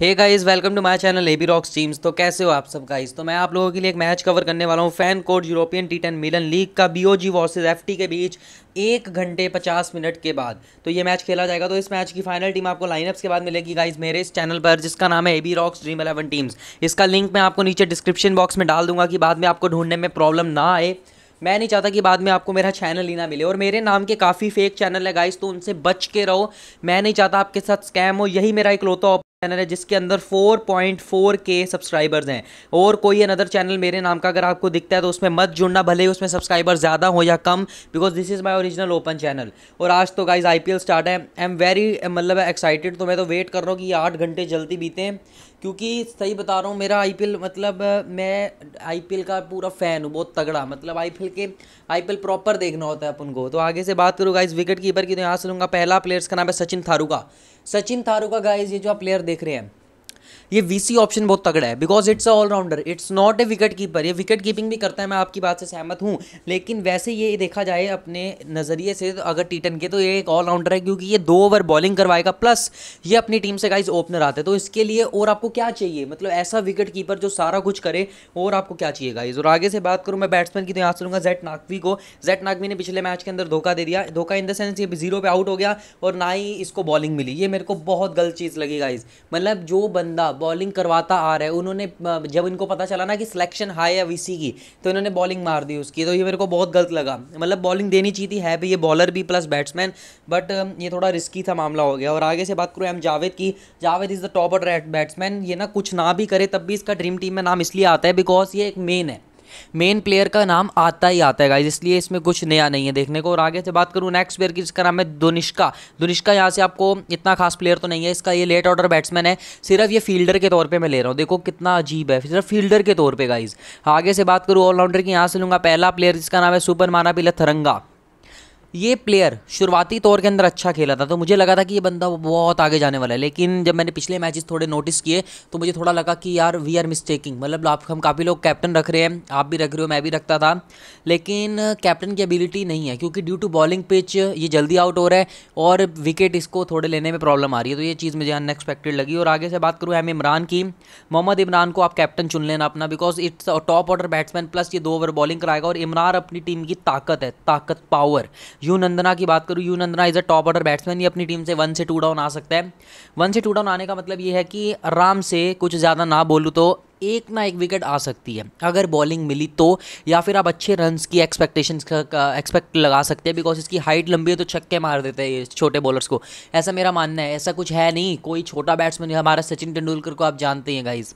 hey guys welcome to my channel AB rocks teams तो कैसे हो आप सब गाइस तो मैं आप लोगों के लिए एक मैच कवर करने वाला हूँ FanCode European T ten Milan league का बीओजी वर्सेस एफटी के बीच एक घंटे पचास मिनट के बाद तो ये मैच खेला जाएगा तो इस मैच की फाइनल टीम आपको लाइनअप्स के बाद मिलेगी गाइज मेरे इस चैनल पर जिसका नाम है A B rocks Dream Eleven teams इसका लिंक मैं आपको नीचे डिस्क्रिप्शन बॉक्स में डाल दूंगा कि बाद में आपको ढूंढने में प्रॉब्लम ना आए मैं नहीं चाहता कि बाद में आपको मेरा चैनल ही ना मिले और मेरे नाम के काफ़ी फेक चैनल है गाइस तो उनसे बच के रहो मैं नहीं चाहता आपके साथ स्कैम हो यही मेरा इकलौता चैनल है जिसके अंदर 4.4 के सब्सक्राइबर्स हैं और कोई अनदर चैनल मेरे नाम का अगर आपको दिखता है तो उसमें मत जुड़ना भले ही उसमें सब्सक्राइबर ज़्यादा हो या कम because this is my original open channel और आज तो गाइज आई स्टार्ट है आई एम वेरी मतलब एक्साइटेड तो मैं तो वेट कर रहा हूँ कि आठ घंटे जल्दी हैं क्योंकि सही बता रहा हूँ मेरा आईपीएल मतलब मैं आईपीएल का पूरा फ़ैन हूँ बहुत तगड़ा मतलब आईपीएल के आईपीएल प्रॉपर देखना होता है अपन को तो आगे से बात करूँ गाइज विकेट कीपर की तो यहाँ से लूँगा पहला प्लेयर्स का नाम है सचिन थारूका सचिन थारूका गाइज ये जो आप प्लेयर देख रहे हैं ये वीसी ऑप्शन बहुत तगड़ा है because it's a all-rounder it's not a wicket keeper ये विकेट कीपिंग भी करता है मैं आपकी बात से सहमत हूँ लेकिन वैसे ये देखा जाए अपने नज़रिए से तो अगर टी के तो ये एक ऑलराउंडर है क्योंकि ये दो ओवर बॉलिंग करवाएगा प्लस ये अपनी टीम से गाइज ओपनर आते तो इसके लिए और आपको क्या चाहिए मतलब ऐसा विकेट कीपर जो सारा कुछ करे और आपको क्या चाहिए गाइज और आगे से बात करूँ मैं बैट्समैन की तो यहाँ सुनूंगा लूँगा जेट नाकवी को जेट नाकवी ने पिछले मैच के अंदर धोखा दे दिया धोखा इन द सेंस ये जीरो पे आउट हो गया और ना ही इसको बॉलिंग मिली ये मेरे को बहुत गलत चीज़ लगी गाइज मतलब जो बंदा बंदा बॉलिंग करवाता आ रहा है उन्होंने जब इनको पता चला ना कि सिलेक्शन हाई है वीसी की तो इन्होंने बॉलिंग मार दी उसकी तो ये मेरे को बहुत गलत लगा मतलब बॉलिंग देनी चाहिए थी है भी ये बॉलर भी प्लस बैट्समैन बट ये थोड़ा रिस्की था मामला हो गया और आगे से बात करूँ एम जावेद की Javed is the topper batsman ये ना कुछ ना भी करे तब भी इसका ड्रीम टीम में नाम इसलिए आता है बिकॉज ये एक मेन है मेन प्लेयर का नाम आता ही आता है गाइज इसलिए इसमें कुछ नया नहीं है देखने को और आगे से बात करूँ नेक्स्ट प्लेयर की जिसका नाम है दुनिष्का दुनिष्का यहाँ से आपको इतना खास प्लेयर तो नहीं है इसका ये लेट ऑर्डर बैट्समैन है सिर्फ ये फील्डर के तौर पर मैं ले रहा हूँ देखो कितना अजीब है सिर्फ फील्डर के तौर पर गाइज आगे से बात करूँ ऑलराउंडर की यहाँ से लूँगा पहला प्लेयर जिसका नाम है सुपर माना पिला थरंगा ये प्लेयर शुरुआती तौर के अंदर अच्छा खेला था तो मुझे लगा था कि ये बंदा बहुत आगे जाने वाला है लेकिन जब मैंने पिछले मैचेस थोड़े नोटिस किए तो मुझे थोड़ा लगा कि यार वी आर मिस्टेकिंग मतलब आप हम काफ़ी लोग कैप्टन रख रहे हैं आप भी रख रहे हो मैं भी रखता था लेकिन कैप्टन की एबिलिटी नहीं है क्योंकि ड्यू टू बॉलिंग पिच ये जल्दी आउट हो रहा है और विकेट इसको थोड़े लेने में प्रॉब्लम आ रही है तो ये चीज़ मुझे अनएक्सपेक्टेड लगी और आगे से बात करूँ एम इमरान की मोहम्मद इमरान को आप कैप्टन चुन लेना अपना because it's top order batsman plus ये दो ओवर बॉलिंग कराएगा और इमरान अपनी टीम की ताकत है ताकत पावर यू नंदना की बात करूँ you Nandana is a top order batsman ये अपनी टीम से वन से टू डाउन आ सकता है वन से टू डाउन आने का मतलब ये है कि आराम से कुछ ज़्यादा ना बोलूँ तो एक ना एक विकेट आ सकती है अगर बॉलिंग मिली तो या फिर आप अच्छे रन की एक्सपेक्टेशन एक्सपेक्ट लगा सकते हैं बिकॉज इसकी हाइट लंबी है तो छक्के मार देते हैं ये छोटे बॉलर्स को ऐसा मेरा मानना है ऐसा कुछ है नहीं कोई छोटा बैट्समैन हमारा सचिन तेंदुलकर को आप जानते हैं गाइज़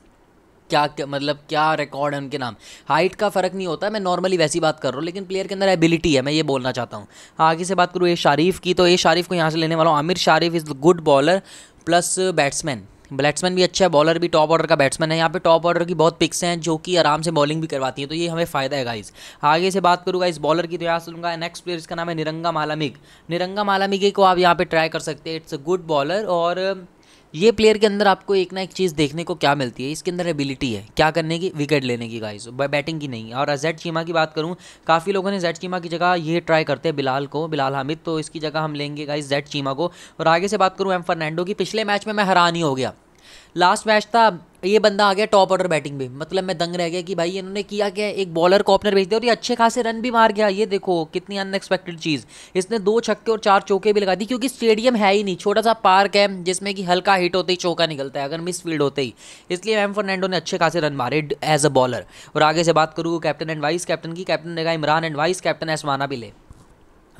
क्या, क्या मतलब क्या रिकॉर्ड है उनके नाम हाइट का फ़र्क नहीं होता मैं नॉर्मली वैसी बात कर रहा हूँ लेकिन प्लेयर के अंदर एबिलिटी है मैं ये बोलना चाहता हूँ हाँ, आगे से बात करूँ ए शारीफ की तो ए शारीफ को यहाँ से लेने वाला हूँ Aamir Sharif is good bowler plus batsman batsman भी अच्छा है बॉलर भी टॉप ऑर्डर का बैट्समैन है यहाँ पे टॉप ऑर्डर की बहुत पिक्स हैं जो कि आराम से बॉलिंग भी करवाती हैं तो ये हमें फ़ायदा है गाइस आगे से बात करूँगा इस बॉलर की तो यहाँ सुनूंगा नेक्स्ट प्लेयर इसका नाम है निरंगा मालामिग निरंगा मालामिक को आप यहाँ पे ट्राई कर सकते हैं इट्स अ गुड बॉलर और ये प्लेयर के अंदर आपको एक ना एक चीज़ देखने को क्या मिलती है इसके अंदर एबिलिटी है क्या करने की विकेट लेने की गाइस बैटिंग की नहीं और जेड चीमा की बात करूँ काफ़ी लोगों ने जेड चीमा की जगह ये ट्राई करते हैं बिलाल को बिलाल हामिद तो इसकी जगह हम लेंगे गाइस जेड चीमा को और आगे से बात करूँ एम फर्नैंडो की पिछले मैच में मैं हैरान ही हो गया लास्ट मैच था ये बंदा आ गया टॉप ऑर्डर बैटिंग में मतलब मैं दंग रह गया कि भाई इन्होंने किया क्या एक बॉलर को ओपनर भेज दिया और ये अच्छे खासे रन भी मार गया ये देखो कितनी अनएक्सपेक्टेड चीज़ इसने दो छक्के और चार चौके भी लगा दी क्योंकि स्टेडियम है ही नहीं छोटा सा पार्क है जिसमें कि हल्का हिट होते ही चौका निकलता है अगर मिस फील्ड होते ही इसलिए एम फर्नैंडो ने अच्छे खासे रन मारे एज अ बॉलर और आगे से बात करूँ कैप्टन एंड वाइस कैप्टन की कैप्टन ने कहा इमरान एंड वाइस कैप्टन एसमाना भी ले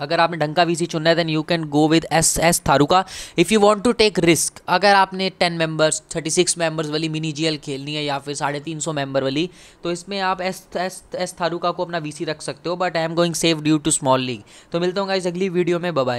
अगर आपने ढंग का वीसी चुनना है then you can go with S S Tharuka if you want to take risk अगर आपने ten members thirty six members वाली मिनी जीएल खेलनी है या फिर साढ़े तीन सौ मेम्बर वाली तो इसमें आप एस एस एस थारूका को अपना वीसी रख सकते हो but I am going save due to small league तो मिलता हूँ इस अगली वीडियो में बबाई